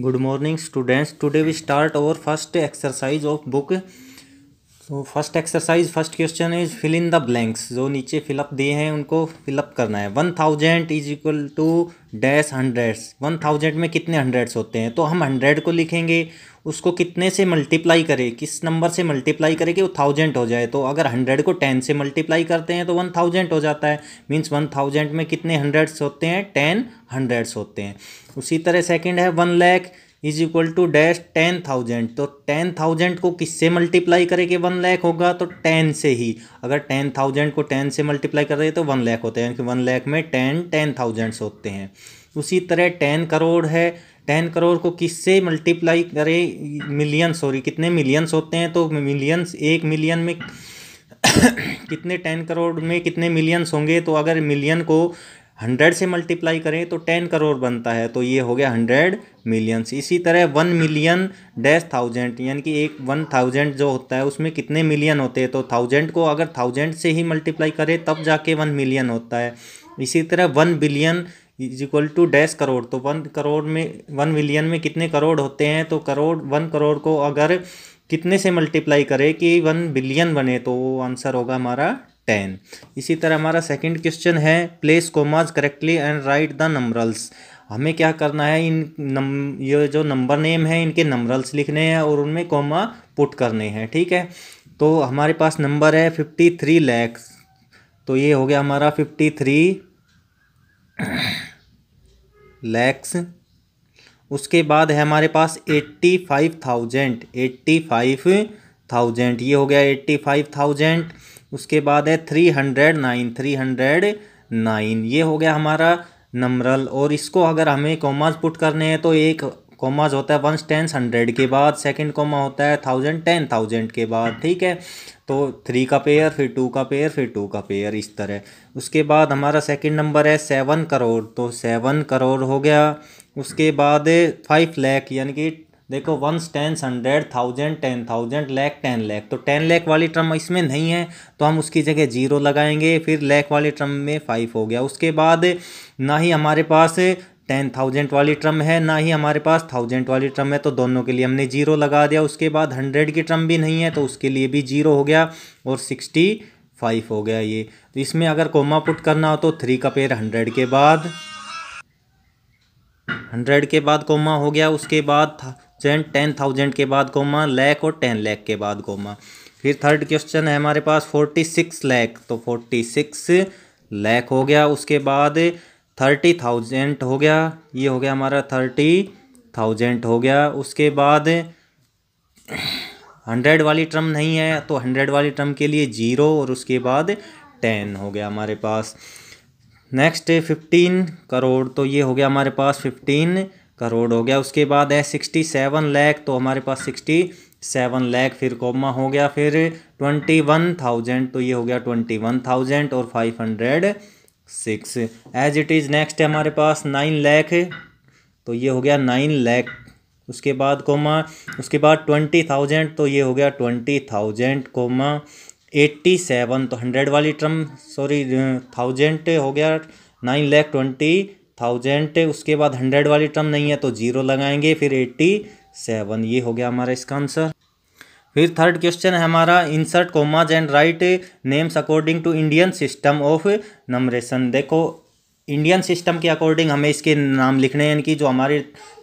good morning students today we start our first exercise of book so first exercise first question is fill in the blanks जो नीचे fill up दिए हैं उनको fill up करना है one thousand is equal to dash hundreds one thousand में कितने hundreds होते हैं तो हम हंड्रेड को लिखेंगे उसको कितने से मल्टीप्लाई करें किस नंबर से मल्टीप्लाई करें कि वो थाउजेंड हो जाए तो अगर हंड्रेड को टेन से मल्टीप्लाई करते हैं तो वन थाउजेंड हो जाता है मीन्स वन थाउजेंड में कितने हंड्रेड्स होते हैं टेन हंड्रेड्स होते हैं उसी तरह सेकेंड है one lakh is equal to dash ten thousand तो टेन थाउजेंड को किससे मल्टीप्लाई करेंगे वन लैख होगा तो टेन से ही अगर टेन थाउजेंड को टेन से मल्टीप्लाई कर रहे तो वन लैख होते हैं यानी कि वन लैख में टेन टेन थाउजेंड्स होते हैं उसी तरह टेन करोड़ है टेन करोड़ को किससे मल्टीप्लाई करें मिलियन सॉरी कितने मिलियंस होते हैं तो मिलियंस एक मिलियन में कितने टेन करोड़ में कितने मिलियंस होंगे तो अगर मिलियन को हंड्रेड से मल्टीप्लाई करें तो टेन करोड़ बनता है तो ये हो गया हंड्रेड मिलियंस इसी तरह वन मिलियन डैश थाउजेंड यानी कि एक वन थाउजेंड जो होता है उसमें कितने मिलियन होते हैं तो थाउजेंड को अगर थाउजेंड से ही मल्टीप्लाई करें तब जाके वन मिलियन होता है इसी तरह one billion is equal to dash crore तो वन करोड़ में वन मिलियन में कितने करोड़ होते हैं तो करोड़ वन करोड़ को अगर कितने से मल्टीप्लाई करें कि वन बिलियन बने तो वो आंसर होगा हमारा टेन इसी तरह हमारा सेकंड क्वेश्चन है place commas correctly and write the numerals हमें क्या करना है इन नम ये जो नंबर नेम है इनके नंबरल्स लिखने हैं और उनमें कोमा पुट करने हैं ठीक है तो हमारे पास नंबर है फिफ्टी थ्री लैक्स तो ये हो गया हमारा फिफ्टी थ्री लैक्स उसके बाद है हमारे पास eighty five thousand eighty five thousand ये हो गया एट्टी फाइव थाउजेंड उसके बाद है three hundred nine three hundred nine ये हो गया हमारा नंबरल और इसको अगर हमें कॉमाज पुट करने हैं तो एक कॉमाज होता है वंस टेंस हंड्रेड के बाद सेकंड कॉमा होता है थाउजेंड टेन थाउजेंड के बाद ठीक है तो थ्री का पेयर फिर टू का पेयर फिर टू का पेयर इस तरह उसके बाद हमारा सेकंड नंबर है सेवन करोड़ तो सेवन करोड़ हो गया उसके बाद फाइव लैख यानी कि देखो ones tens hundred thousand ten thousand lakh ten lakh तो टेन लैख वाली ट्रम इसमें नहीं है तो हम उसकी जगह जीरो लगाएंगे फिर लैख वाली ट्रम में फाइव हो गया उसके बाद ना ही हमारे पास टेन थाउजेंड वाली ट्रम है ना ही हमारे पास थाउजेंड वाली ट्रम है तो दोनों के लिए हमने जीरो लगा दिया उसके बाद हंड्रेड की ट्रम भी नहीं है तो उसके लिए भी जीरो हो गया और सिक्सटी फाइव हो गया ये तो इसमें अगर कोमा पुट करना हो तो थ्री का पेयर हंड्रेड के बाद हंड्रेड के बाद कोमा हो गया उसके बाद चैन टेन थाउजेंड के बाद कोमा लैख और टेन लैख के बाद कोमा फिर थर्ड क्वेश्चन है हमारे पास फोर्टी सिक्स लैख तो फोर्टी सिक्स लैख हो गया उसके बाद थर्टी थाउजेंड हो गया ये हो गया हमारा थर्टी थाउजेंड हो गया उसके बाद हंड्रेड वाली टर्म नहीं है तो हंड्रेड वाली टर्म के लिए जीरो और उसके बाद टेन हो गया हमारे पास नेक्स्ट फिफ्टीन करोड़ तो ये हो गया हमारे पास फिफ्टीन करोड़ हो गया उसके बाद है सिक्सटी सेवन लैख तो हमारे पास सिक्सटी सेवन लैख फिर कोमा हो गया फिर ट्वेंटी वन थाउजेंड तो ये हो गया ट्वेंटी वन थाउजेंड और five hundred six as it is next है हमारे पास नाइन लैख तो ये हो गया नाइन लैख उसके बाद कोमा उसके बाद ट्वेंटी थाउजेंड तो ये हो गया twenty thousand comma eighty seven तो हंड्रेड वाली ट्रम सॉरी थाउजेंड हो गया नाइन लैख ट्वेंटी थाउजेंड उसके बाद हंड्रेड वाली टर्म नहीं है तो जीरो लगाएंगे फिर एट्टी सेवन ये हो गया हमारा इसका आंसर फिर थर्ड क्वेश्चन है हमारा insert commas and write names according to Indian system of numeration देखो इंडियन सिस्टम के अकॉर्डिंग हमें इसके नाम लिखने हैं कि जो हमारे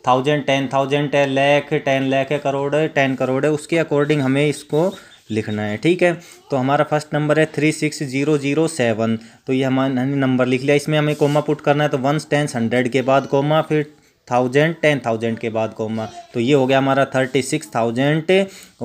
thousand ten thousand ten lakh ten lakh है करोड़ टेन करोड़ है उसके अकॉर्डिंग हमें इसको लिखना है ठीक है तो हमारा फर्स्ट नंबर है three six zero zero seven तो ये हमारे नंबर लिख लिया इसमें हमें कोमा पुट करना है तो वन टेंस हंड्रेड के बाद कोमा फिर थाउजेंड टेन थाउजेंड के बाद कोमा तो ये हो गया हमारा थर्टी सिक्स थाउजेंड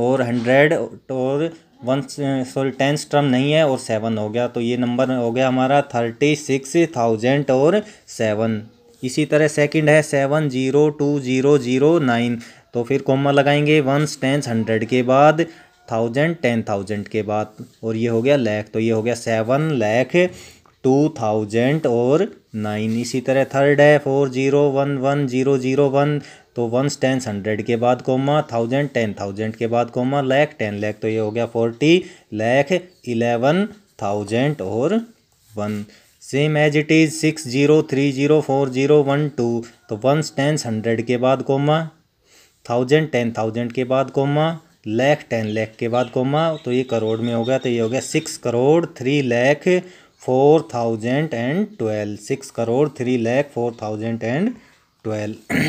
और हंड्रेड और वन सॉरी टेन टर्म नहीं है और सेवन हो गया तो ये नंबर हो गया हमारा थर्टी सिक्स थाउजेंड और सेवन इसी तरह सेकंड है seven zero two zero zero nine तो फिर कोमा लगाएंगे वन टेंस हंड्रेड के बाद थाउजेंड टेन थाउजेंड के बाद और ये हो गया लैख तो ये हो गया सेवन लैख टू थाउजेंड और नाइन इसी तरह थर्ड है four zero one one zero zero one तो वंस टेंस हंड्रेड के बाद कोमा थाउजेंड टेन थाउजेंड के बाद कोमा लैख टेन लैख तो ये हो गया फोर्टी लैख इलेवन थाउजेंड और one same as it is six zero three zero four zero one two तो वंस टेंस हंड्रेड के बाद कोमा थाउजेंड टेन थाउजेंड के बाद कोमा लैख टेन लैख के बाद कोमा तो ये करोड़ में हो गया तो ये हो गया six crore three lakh four thousand and twelve six crore three lakh four thousand and twelve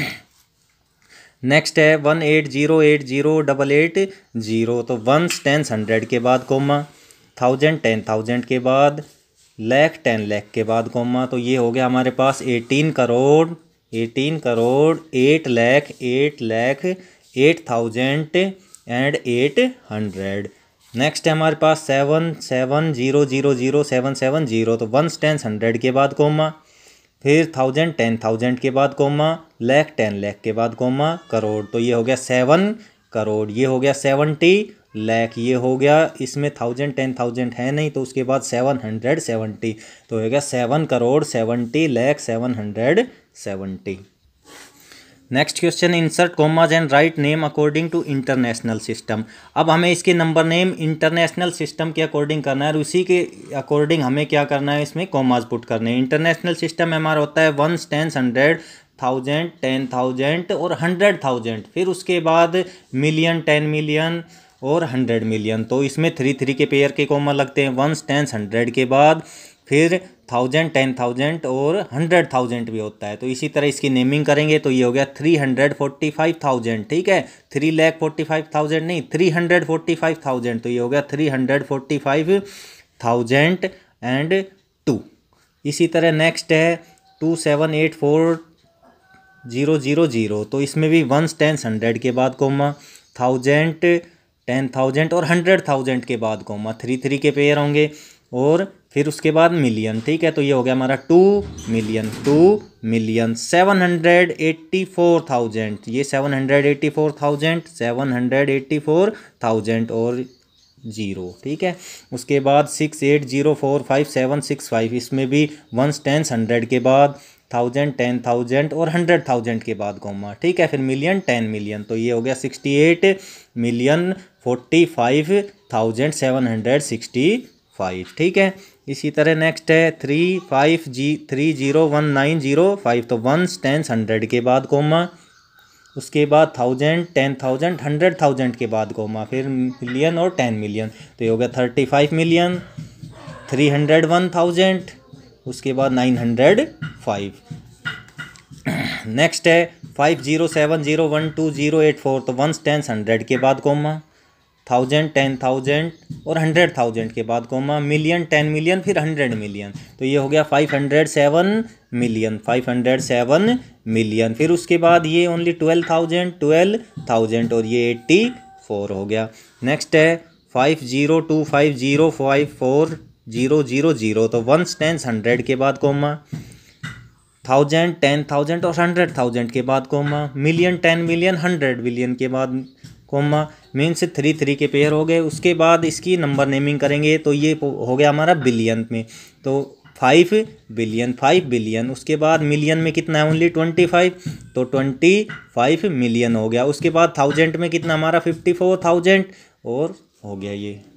next है one eight zero eight zero double eight zero तो वन टेंस हंड्रेड के बाद कोमा थाउजेंड टेन थाउजेंड के बाद लैख टेन लैख के बाद कोमा तो ये हो गया हमारे पास eighteen crore eighteen crore eight lakh eight lakh eight thousand and eight hundred next है हमारे पास seven seven zero zero zero seven seven zero तो वन टेन हंड्रेड के बाद कोमा फिर थाउजेंड टेन थाउजेंड के बाद कोमा लैख टेन लैख के बाद कोमा करोड़ तो ये हो गया सेवन करोड़ ये हो गया सेवनटी लैख ये हो गया इसमें थाउजेंड टेन थाउजेंड है नहीं तो उसके बाद सेवन हंड्रेड सेवेंटी तो हो गया seven crore seventy lakh seven hundred seventy next question insert commas and write name according to international system अब हमें इसके नंबर नेम इंटरनेशनल सिस्टम के अकॉर्डिंग करना है और उसी के अकॉर्डिंग हमें क्या करना है इसमें कॉमाज पुट करने हैं इंटरनेशनल सिस्टम हमारा होता है one tens hundred thousand ten thousand और हंड्रेड थाउजेंड फिर उसके बाद मिलियन टेन मिलियन और हंड्रेड मिलियन तो इसमें थ्री थ्री के पेयर के कॉमा लगते हैं वन टेंस हंड्रेड के बाद फिर थाउजेंड टेन थाउजेंड और हंड्रेड थाउजेंड भी होता है तो इसी तरह इसकी नेमिंग करेंगे तो ये हो गया three hundred forty five thousand ठीक है three lakh forty five thousand नहीं three hundred forty five thousand तो ये हो गया three hundred forty five thousand and two इसी तरह नेक्स्ट है two seven eight four zero zero zero तो इसमें भी वंस टेंस हंड्रेड के बाद कोमा थाउजेंड टेन थाउजेंड और हंड्रेड थाउजेंड के बाद कोमा थ्री थ्री के पेयर होंगे और फिर उसके बाद मिलियन ठीक है तो ये हो गया हमारा two million two million seven hundred eighty four thousand ये seven hundred eighty four thousand seven hundred eighty four thousand और जीरो ठीक है उसके बाद six eight zero four five seven six five इसमें भी वंस टेंस हंड्रेड के बाद थाउजेंड टेन थाउजेंड और हंड्रेड थाउजेंड के बाद कॉमा ठीक है फिर मिलियन टेन मिलियन तो ये हो गया sixty eight million forty five thousand seven hundred sixty five ठीक है इसी तरह नेक्स्ट है three five G three zero one nine zero five तो वंस टेंस हंड्रेड के बाद कोमा उसके बाद thousand ten thousand hundred thousand के बाद कोमा फिर मिलियन और टेन मिलियन तो ये हो गया thirty five million three hundred one thousand उसके बाद नाइन हंड्रेड फाइव नेक्स्ट है five zero seven zero one two zero eight four तो वन टेंस हंड्रेड के बाद कोमा थाउजेंड टेन थाउजेंड और हंड्रेड थाउजेंड के बाद कोमा मिलियन टेन मिलियन फिर हंड्रेड मिलियन तो ये हो गया five hundred seven million five hundred seven million फिर उसके बाद ये only twelve thousand twelve thousand और ये एट्टी फोर हो गया नेक्स्ट है five zero two five zero five four zero zero zero तो वन टेंस हंड्रेड के बाद कोमा थाउजेंड टेन थाउजेंड और हंड्रेड थाउजेंड के बाद comma million ten million hundred million के बाद कोमा मेन से थ्री थ्री के पेयर हो गए उसके बाद इसकी नंबर नेमिंग करेंगे तो ये हो गया हमारा बिलियन में तो फाइव बिलियन फाइव बिलियन उसके बाद मिलियन में कितना है ओनली ट्वेंटी फाइव तो ट्वेंटी फाइव मिलियन हो गया उसके बाद थाउजेंड में कितना हमारा फिफ्टी फोर थाउजेंड और हो गया ये